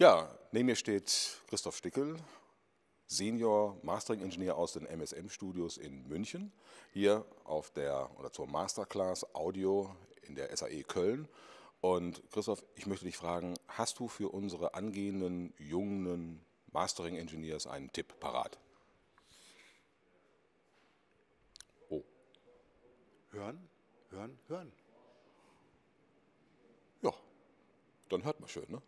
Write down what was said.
Ja, neben mir steht Christoph Stickel, Senior Mastering Engineer aus den MSM Studios in München, hier auf der oder zur Masterclass Audio in der SAE Köln. Und Christoph, ich möchte dich fragen, hast du für unsere angehenden jungen Mastering Engineers einen Tipp parat? Oh. Hören, hören, hören. Ja, dann hört man schön, ne?